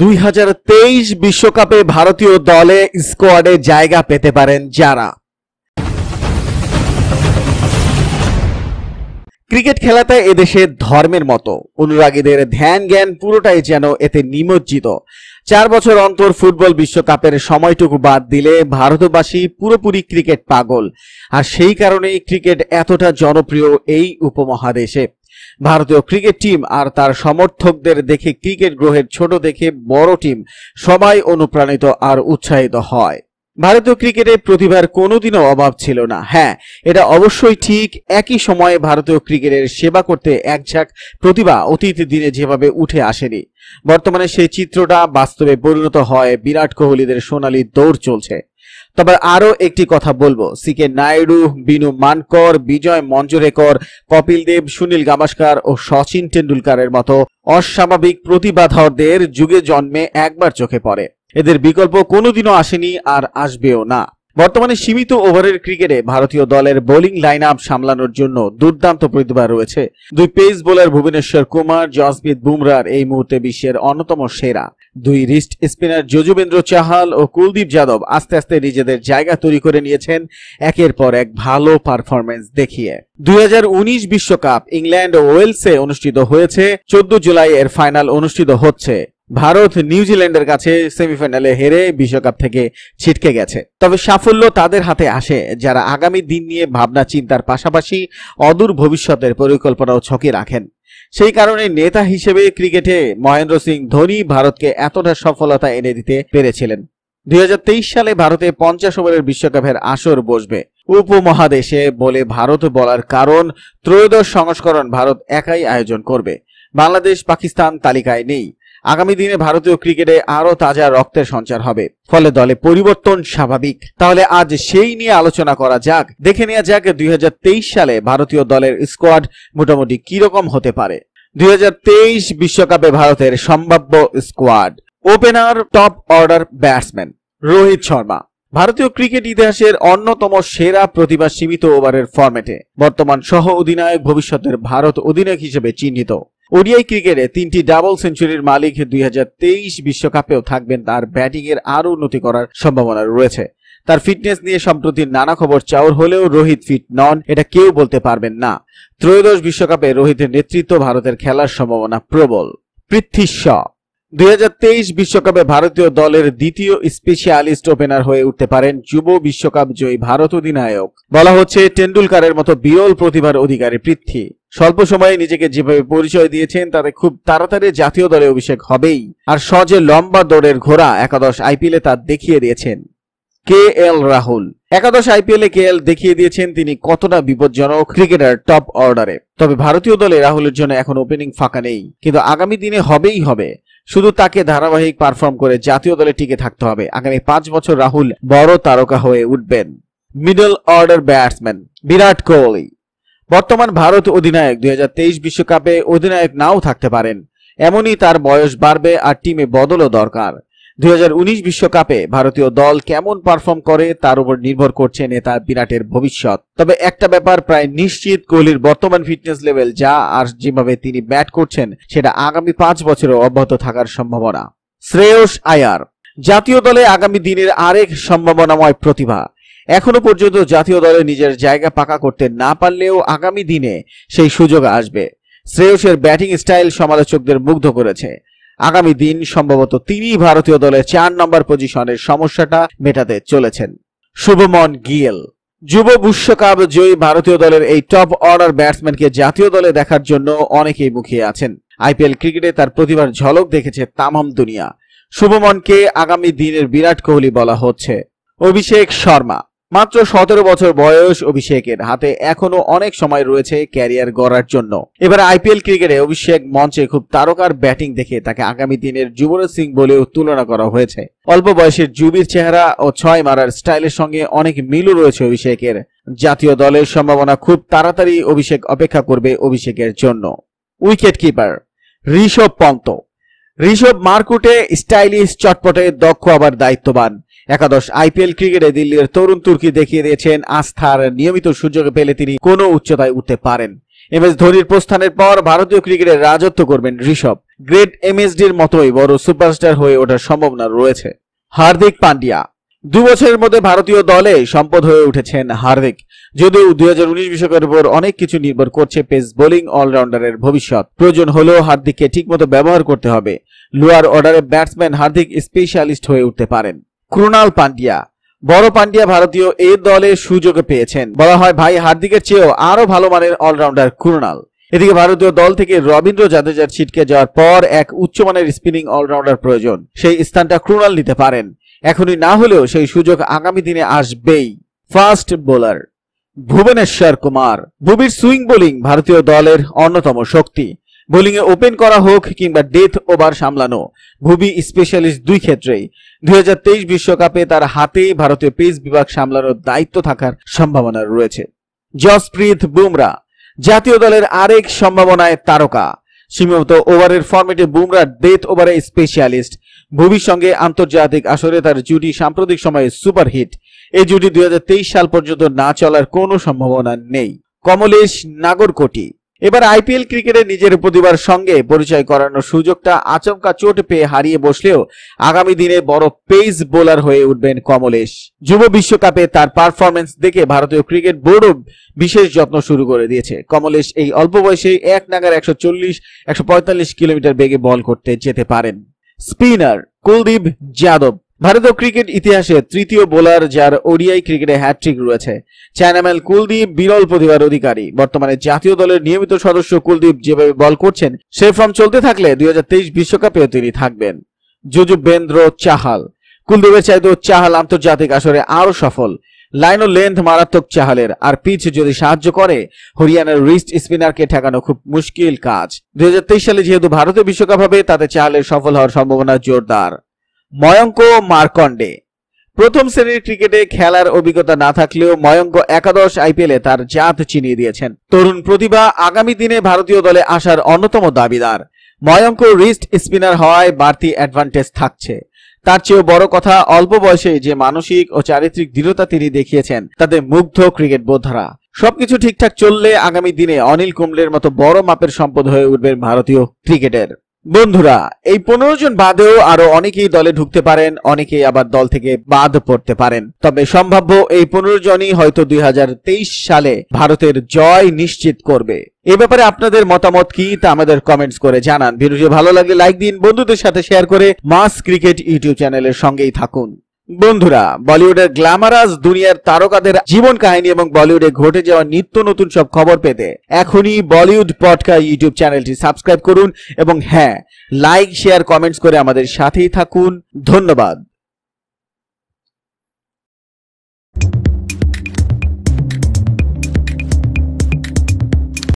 দুই হাজার তেইশ বিশ্বকাপে ভারতীয় দলে স্কোয়াডে জায়গা পেতে পারেন যারা ক্রিকেট খেলাতে এদেশে ধর্মের মতো অনুরাগীদের ধ্যান জ্ঞান পুরোটাই যেন এতে নিমজ্জিত চার বছর অন্তর ফুটবল বিশ্বকাপের সময়টুকু বাদ দিলে ভারতবাসী পুরোপুরি ক্রিকেট পাগল আর সেই কারণেই ক্রিকেট এতটা জনপ্রিয় এই উপমহাদেশে ভারতীয় ক্রিকেট টিম আর তার সমর্থকদের দেখে ক্রিকেট গ্রহের ছোট দেখে বড় টিম সবাই অনুপ্রাণিত আর উৎসাহিত হয় ভারতীয় ক্রিকেটে প্রতিভার কোনোদিনও অভাব ছিল না হ্যাঁ এটা অবশ্যই ঠিক একই সময়ে ভারতীয় ক্রিকেটের সেবা করতে একঝাক প্রতিভা অতীত দিনে যেভাবে উঠে আসেনি বর্তমানে সেই চিত্রটা বাস্তবে পরিণত হয় বিরাট কোহলিদের সোনালি দৌড় চলছে তবে আরও একটি কথা বলবো সি নাইডু বিনু মানকর বিজয় মঞ্জুরেকর কপিল দেব সুনীল গাভাস্কার ও সচিন টেন্ডুলকারের মতো অস্বাভাবিক প্রতিভাধরদের যুগে জন্মে একবার চোখে পড়ে এদের বিকল্প কোনোদিনও আসেনি আর আসবেও না বর্তমানে সীমিত ওভারের ক্রিকেটে ভারতীয় দলের বোলিং লাইন আপ সামলানোর জন্য দুর্দান্ত প্রতিভা রয়েছে দুই পেস বোলার ভুবনেশ্বর কুমার জসপ্রীত বুমরার এই মুহূর্তে বিশ্বের অন্যতম সেরা দুই রিস্ট স্পিনার যজুবেন্দ্র চাহাল ও কুলদীপ যাদব আস্তে আস্তে নিজেদের জায়গা তৈরি করে নিয়েছেন একের পর এক ভালো পারফরমেন্স দেখিয়ে দুই বিশ্বকাপ ইংল্যান্ড ও ওয়েলসে অনুষ্ঠিত হয়েছে চোদ্দ জুলাই এর ফাইনাল অনুষ্ঠিত হচ্ছে ভারত নিউজিল্যান্ডের কাছে সেমিফাইনালে হেরে বিশ্বকাপ থেকে ছিটকে গেছে তবে সাফল্য তাদের হাতে আসে যারা আগামী দিন নিয়ে ভাবনা চিন্তার পাশাপাশি অদূর ভবিষ্যতের পরিকল্পনাও ছকে রাখেন সেই কারণে নেতা হিসেবে ক্রিকেটে মহেন্দ্র সিং ধোনি ভারতকে এতটা সফলতা এনে দিতে পেরেছিলেন দুই সালে ভারতে পঞ্চাশ ওভারের বিশ্বকাপের আসর বসবে উপমহাদেশে বলে ভারত বলার কারণ ত্রয়োদশ সংস্করণ ভারত একাই আয়োজন করবে বাংলাদেশ পাকিস্তান তালিকায় নেই আগামী দিনে ভারতীয় ক্রিকেটে আরও তাজা রক্তের সঞ্চার হবে ফলে দলে পরিবর্তন স্বাভাবিক তাহলে আজ সেই নিয়ে আলোচনা করা যাক দেখে নেওয়া যাক দুই সালে ভারতীয় দলের স্কোয়াড মোটামুটি কিরকম হতে পারে দুই বিশ্বকাপে ভারতের সম্ভাব্য squad opener top order batsman Rohit Sharma ভারতীয় ক্রিকেট ইতিহাসের অন্যতম সেরা প্রতিভা সীমিত ওভারের ফর্মেটে বর্তমান সহ অধিনায়ক ভবিষ্যতের ভারত অধিনায়ক হিসেবে চিহ্নিত ওডিআই ক্রিকেটে তিনটি ডাবল সেঞ্চুরির মালিক দুই বিশ্বকাপেও থাকবেন তার ব্যাটিংয়ের আরও উন্নতি করার সম্ভাবনা রয়েছে তার ফিটনেস নিয়ে সম্প্রতি নানা খবর চাউর হলেও রোহিত ফিট নন এটা কেউ বলতে পারবেন না ত্রয়োদশ বিশ্বকাপে রোহিতের নেতৃত্ব ভারতের খেলার সম্ভাবনা প্রবল পৃথ্বী শ দুই বিশ্বকাপে ভারতীয় দলের দ্বিতীয় স্পেশালিস্ট ওপেনার হয়ে উঠতে পারেন যুব বিশ্বকাপ জয়ী ভারত অধিনায়ক বলা হচ্ছে টেন্ডুলকারের মতো বিরল প্রতিভার অধিকারী পৃথ্বী স্বল্প সময়ে নিজেকে যেভাবে পরিচয় দিয়েছেন তাতে খুব তাড়াতাড়ি জাতীয় দলে অভিষেক হবেই আর সজে লম্বা দৌড়ের ঘোড়া একাদশ আইপিএলে তার দেখিয়ে দিয়েছেন কে এল রাহুল একাদশ আইপিএলে কে এল দেখিয়ে দিয়েছেন তিনি কতটা বিপজ্জনক ক্রিকেটার টপ অর্ডারে তবে ভারতীয় দলে রাহুলের জন্য এখন ওপেনিং ফাঁকা নেই কিন্তু আগামী দিনে হবেই হবে শুধু তাকে ধারাবাহিক পারফর্ম করে জাতীয় দলে টিকে থাকতে হবে আগামী পাঁচ বছর রাহুল বড় তারকা হয়ে উঠবেন middle order batsman Virat Kohli বর্তমান ভারত অধিনায়ক দুই বিশ্বকাপে অধিনায়ক নাও থাকতে পারেন এমনই তার বয়স বাড়বে আর টিমে বদলও দরকার দুই বিশ্বকাপে ভারতীয় দল কেমন পারফর্ম করে তার উপর নির্ভর করছে নেতা বিরাটের ভবিষ্যৎ তবে একটা ব্যাপার প্রায় নিশ্চিত কোহলির বর্তমান ফিটনেস লেভেল যা আর যেভাবে তিনি ব্যাট করছেন সেটা আগামী পাঁচ বছরও অব্যাহত থাকার সম্ভাবনা শ্রেয়স আয়ার জাতীয় দলে আগামী দিনের আরেক সম্ভাবনাময় প্রতিভা এখনো পর্যন্ত জাতীয় দলে নিজের জায়গা পাকা করতে না পারলেও আগামী দিনে সেই সুযোগ আসবে শ্রেয়সের ব্যাটিং স্টাইল সমালোচকদের মুগ্ধ করেছে আগামী দিন সম্ভবত তিনি ভারতীয় দলে চার নম্বর পজিশনের সমস্যাটা মেটাতে চলেছেন শুভমন গিয়েল যুব বিশ্বকাপ জয়ী ভারতীয় দলের এই টপ অর্ডার ব্যাটসম্যানকে জাতীয় দলে দেখার জন্য অনেকেই মুখিয়ে আছেন আইপিএল ক্রিকেটে তার প্রতিভার ঝলক দেখেছে তামাম দুনিয়া শুভমনকে আগামী দিনের বিরাট কোহলি বলা হচ্ছে অভিষেক শর্মা মাত্র সতেরো বছর বয়স অভিষেকের হাতে এখনো অনেক সময় রয়েছে ক্যারিয়ার গড়ার জন্য এবার আইপিএল ক্রিকেটে অভিষেক মঞ্চে খুব তারকার ব্যাটিং দেখে তাকে আগামী দিনের যুবরাজ সিং বলেও তুলনা করা হয়েছে অল্প বয়সের যুবির চেহারা ও ছয় মারার স্টাইলের সঙ্গে অনেক মিলও রয়েছে অভিষেকের জাতীয় দলের সম্ভাবনা খুব তাড়াতাড়ি অভিষেক অপেক্ষা করবে অভিষেকের জন্য উইকেট কিপার ঋষভ পন্ত ঋষভ মারকুটে স্টাইলিশ চটপটে দক্ষ আবার দায়িত্ববান একাদশ আইপিএল ক্রিকেটে দিল্লির তরুণ তুর্কি দেখিয়ে দিয়েছেন আস্থার নিয়মিত সুযোগ পেলে তিনি কোনো উচ্চতায় উঠতে পারেন এম এস ধোনির প্রস্থানের পর ভারতীয় ক্রিকেটের রাজত্ব করবেন ঋষভ গ্রেট এমএসডির মতোই বড় সুপারস্টার হয়ে ওঠার সম্ভাবনা রয়েছে হার্দিক পান্ডিয়া দু বছরের মধ্যে ভারতীয় দলে সম্পদ হয়ে উঠেছেন হার্দিক যদিও দুই হাজার উনিশ বিশ্বকাপের উপর অনেক কিছু নির্ভর করছে পেস বোলিং অলরাউন্ডারের ভবিষ্যৎ প্রয়োজন হলেও হার্দিককে ঠিকমতো ব্যবহার করতে হবে লোয়ার অর্ডারে ব্যাটসম্যান হার্দিক স্পেশালিস্ট হয়ে উঠতে পারেন ক্রুণাল পান্ডিয়া বড় পান্ডিয়া ভারতীয় এ দলে সুযোগ পেয়েছেন বলা হয় ভাই হার্দিকের চেয়েও আরও ভালো মানের অলরাউন্ডার ক্রুণাল এদিকে ভারতীয় দল থেকে রবীন্দ্র জাদেজার ছিটকে যাওয়ার পর এক উচ্চমানের স্পিনিং অলরাউন্ডার প্রয়োজন সেই স্থানটা কৃণাল নিতে পারেন এখনই না হলেও সেই সুযোগ আগামী দিনে আসবেই ফাস্ট বোলার ভুবনেশ্বর কুমার ভুবির সুইং বোলিং ভারতীয় দলের অন্যতম শক্তি বোলিংয়ে ওপেন করা হোক কিংবা ডেথ ওভার সামলানো ভুবি স্পেশালিস্ট দুই ক্ষেত্রেই দুই হাজার তেইশ বিশ্বকাপে তার হাতেই ভারতীয় পেস বিভাগ সামলানোর দায়িত্ব থাকার সম্ভাবনা রয়েছে জসপ্রীত বুমরা জাতীয় দলের আরেক সম্ভাবনায় তারকা সীমিত ওভারের ফর্মেটে বুমরা ডেথ ওভারে স্পেশালিস্ট ভুবির সঙ্গে আন্তর্জাতিক আসরে তার জুটি সাম্প্রতিক সময়ে সুপারহিট এই জুটি দুই সাল পর্যন্ত না চলার কোনো সম্ভাবনা নেই কমলেশ নাগরকোটি এবার আইপিএল ক্রিকেটে নিজের প্রতিভার সঙ্গে পরিচয় করানোর সুযোগটা আচমকা চোট পেয়ে হারিয়ে বসলেও আগামী দিনে বড় পেস বোলার হয়ে উঠবেন কমলেশ যুব বিশ্বকাপে তার পারফরমেন্স দেখে ভারতীয় ক্রিকেট বোর্ডও বিশেষ যত্ন শুরু করে দিয়েছে কমলেশ এই অল্প বয়সে এক নাগার একশো চল্লিশ একশো কিলোমিটার বেগে বল করতে যেতে পারেন স্পিনার কুলদীপ যাদব ভারতীয় ক্রিকেট ইতিহাসে তৃতীয় বোলার যার ওডিআই ক্রিকেটে হ্যাট্রিক রয়েছে চ্যানামেল কুলদীপ বিরল প্রতিভার অধিকারী বর্তমানে জাতীয় দলের নিয়মিত সদস্য কুলদীপ যেভাবে বল করছেন সে ফর্ম চলতে থাকলে দুই হাজার তেইশ বিশ্বকাপেও তিনি থাকবেন যুজুবেন্দ্র চাহাল কুলদীপের চাইতেও চাহাল আন্তর্জাতিক আসরে আরও সফল লাইন ও লেন্থ মারাত্মক চাহালের আর পিচ যদি সাহায্য করে হরিয়ানার রিস্ট স্পিনারকে ঠেকানো খুব মুশকিল কাজ দুই সালে যেহেতু ভারতে বিশ্বকাপ হবে তাতে চাহালের সফল হওয়ার সম্ভাবনা জোরদার ময়ঙ্ক মার্কণ্ডে প্রথম শ্রেণীর ক্রিকেটে খেলার অভিজ্ঞতা না থাকলেও ময়ঙ্ক একাদশ আইপিএলে তার জাত চিনিয়ে দিয়েছেন তরুণ প্রতিভা আগামী দিনে ভারতীয় দলে আসার অন্যতম দাবিদার ময়ঙ্ক রিস্ট স্পিনার হওয়ায় বাড়তি অ্যাডভান্টেজ থাকছে তার চেয়েও বড় কথা অল্প বয়সে যে মানসিক ও চারিত্রিক দৃঢ়তা তিনি দেখিয়েছেন তাতে মুগ্ধ ক্রিকেট বোদ্ধারা সবকিছু ঠিকঠাক চললে আগামী দিনে অনিল কুম্বলের মতো বড় মাপের সম্পদ হয়ে উঠবেন ভারতীয় ক্রিকেটের বন্ধুরা এই পনেরো জন বাদেও আরো অনেকেই দলে ঢুকতে পারেন অনেকেই আবার দল থেকে বাদ পড়তে পারেন তবে সম্ভাব্য এই পনেরো জনই হয়তো দুই সালে ভারতের জয় নিশ্চিত করবে এ ব্যাপারে আপনাদের মতামত কি তা আমাদের কমেন্টস করে জানান ভিডিওটি ভালো লাগলে লাইক দিন বন্ধুদের সাথে শেয়ার করে মাস ক্রিকেট ইউটিউব চ্যানেলের সঙ্গেই থাকুন বন্ধুরা বলিউডের গ্ল্যামারাস দুনিয়ার তারকাদের জীবন কাহিনী এবং বলিউডে ঘটে যাওয়া নিত্য নতুন সব খবর পেতে এখনই বলিউড পটকা ইউটিউব চ্যানেলটি সাবস্ক্রাইব করুন এবং হ্যাঁ লাইক শেয়ার কমেন্টস করে আমাদের সাথেই থাকুন ধন্যবাদ